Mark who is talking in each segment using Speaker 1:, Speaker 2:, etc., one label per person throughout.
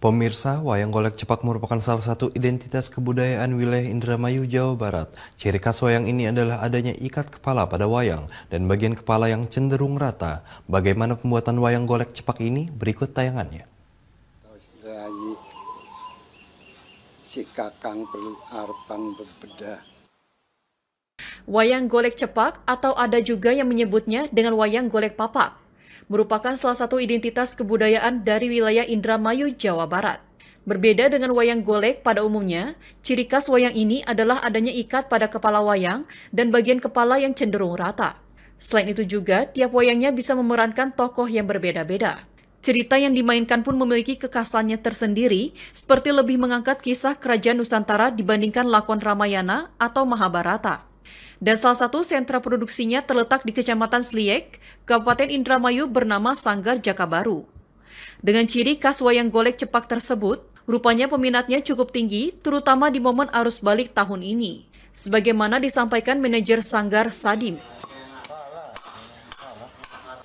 Speaker 1: Pemirsa, wayang golek cepak merupakan salah satu identitas kebudayaan wilayah Indramayu, Jawa Barat. Ciri khas wayang ini adalah adanya ikat kepala pada wayang dan bagian kepala yang cenderung rata. Bagaimana pembuatan wayang golek cepak ini? Berikut tayangannya. Si kakang arpan berbedah.
Speaker 2: Wayang golek cepak atau ada juga yang menyebutnya dengan wayang golek papak merupakan salah satu identitas kebudayaan dari wilayah Indramayu, Jawa Barat. Berbeda dengan wayang golek pada umumnya, ciri khas wayang ini adalah adanya ikat pada kepala wayang dan bagian kepala yang cenderung rata. Selain itu juga, tiap wayangnya bisa memerankan tokoh yang berbeda-beda. Cerita yang dimainkan pun memiliki kekhasannya tersendiri, seperti lebih mengangkat kisah kerajaan Nusantara dibandingkan lakon Ramayana atau Mahabharata. Dan salah satu sentra produksinya terletak di Kecamatan Sliek, Kabupaten Indramayu bernama Sanggar Jakabaru. Dengan ciri khas wayang golek cepak tersebut, rupanya peminatnya cukup tinggi, terutama di momen arus balik tahun ini. Sebagaimana disampaikan manajer Sanggar Sadim.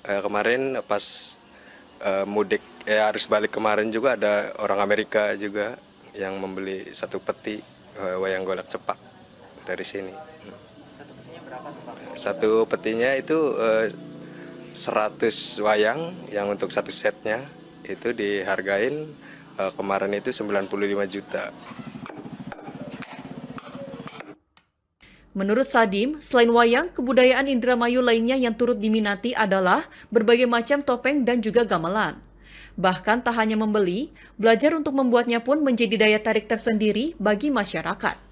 Speaker 3: Eh, kemarin pas eh, mudik eh, arus balik kemarin juga ada orang Amerika juga yang membeli satu peti eh, wayang golek cepak dari sini. Hmm. Satu petinya itu eh, 100 wayang yang untuk satu setnya itu dihargain eh, kemarin itu 95 juta.
Speaker 2: Menurut Sadim, selain wayang, kebudayaan Indramayu lainnya yang turut diminati adalah berbagai macam topeng dan juga gamelan. Bahkan tak hanya membeli, belajar untuk membuatnya pun menjadi daya tarik tersendiri bagi masyarakat.